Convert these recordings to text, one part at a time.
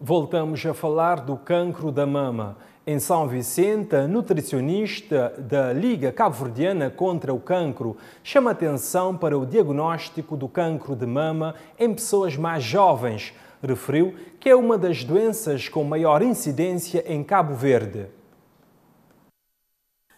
Voltamos a falar do cancro da mama. Em São Vicente, a nutricionista da Liga Cabo-Verdiana contra o Cancro chama atenção para o diagnóstico do cancro de mama em pessoas mais jovens. Referiu que é uma das doenças com maior incidência em Cabo Verde.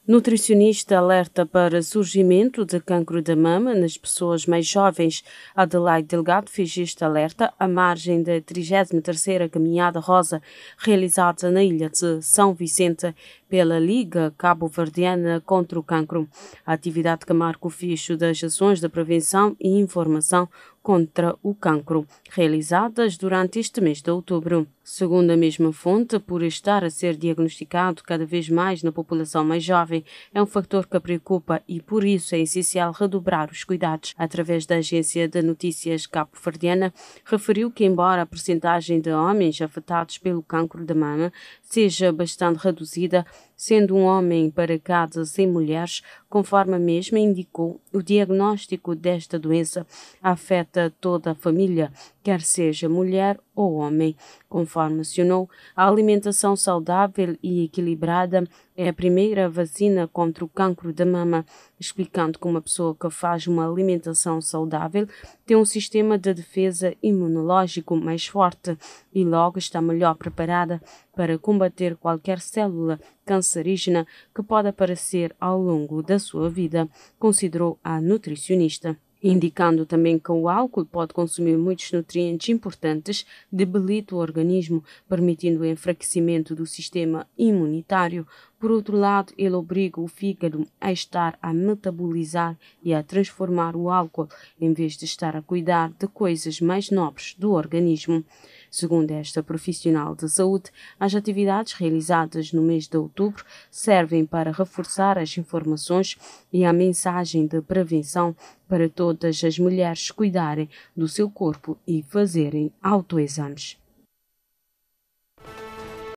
Nutricionista alerta para surgimento de cancro da mama nas pessoas mais jovens. Adelaide Delgado fez este alerta à margem da 33ª Caminhada Rosa realizada na ilha de São Vicente pela Liga Cabo-Verdiana contra o Cancro, atividade que marca o ficho das ações de prevenção e informação contra o cancro, realizadas durante este mês de outubro. Segundo a mesma fonte, por estar a ser diagnosticado cada vez mais na população mais jovem, é um fator que preocupa e por isso é essencial redobrar os cuidados. Através da agência de notícias cabo-verdiana, referiu que embora a percentagem de homens afetados pelo cancro da mama seja bastante reduzida, sendo um homem para casa sem mulheres, conforme a mesma indicou, o diagnóstico desta doença afeta toda a família, quer seja mulher o homem. Conforme mencionou, a alimentação saudável e equilibrada é a primeira vacina contra o cancro da mama, explicando que uma pessoa que faz uma alimentação saudável tem um sistema de defesa imunológico mais forte e logo está melhor preparada para combater qualquer célula cancerígena que pode aparecer ao longo da sua vida, considerou a nutricionista indicando também que o álcool pode consumir muitos nutrientes importantes, debilita o organismo, permitindo o enfraquecimento do sistema imunitário. Por outro lado, ele obriga o fígado a estar a metabolizar e a transformar o álcool, em vez de estar a cuidar de coisas mais nobres do organismo. Segundo esta profissional de saúde, as atividades realizadas no mês de outubro servem para reforçar as informações e a mensagem de prevenção para todas as mulheres cuidarem do seu corpo e fazerem autoexames.